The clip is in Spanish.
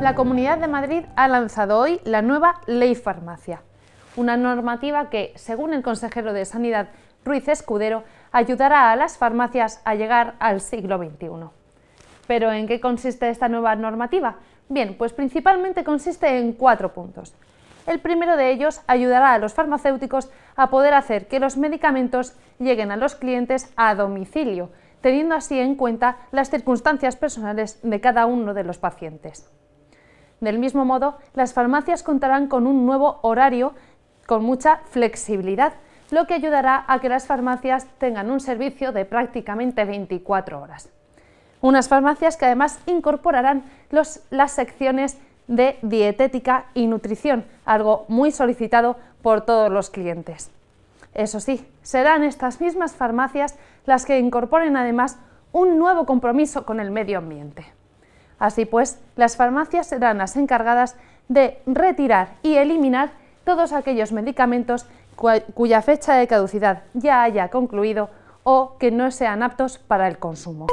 La Comunidad de Madrid ha lanzado hoy la nueva Ley Farmacia, una normativa que, según el consejero de Sanidad Ruiz Escudero, ayudará a las farmacias a llegar al siglo XXI. ¿Pero en qué consiste esta nueva normativa? Bien, pues principalmente consiste en cuatro puntos. El primero de ellos ayudará a los farmacéuticos a poder hacer que los medicamentos lleguen a los clientes a domicilio, teniendo así en cuenta las circunstancias personales de cada uno de los pacientes. Del mismo modo, las farmacias contarán con un nuevo horario con mucha flexibilidad, lo que ayudará a que las farmacias tengan un servicio de prácticamente 24 horas. Unas farmacias que además incorporarán las secciones de dietética y nutrición, algo muy solicitado por todos los clientes. Eso sí, serán estas mismas farmacias las que incorporen además un nuevo compromiso con el medio ambiente. Así pues, las farmacias serán las encargadas de retirar y eliminar todos aquellos medicamentos cuya fecha de caducidad ya haya concluido o que no sean aptos para el consumo.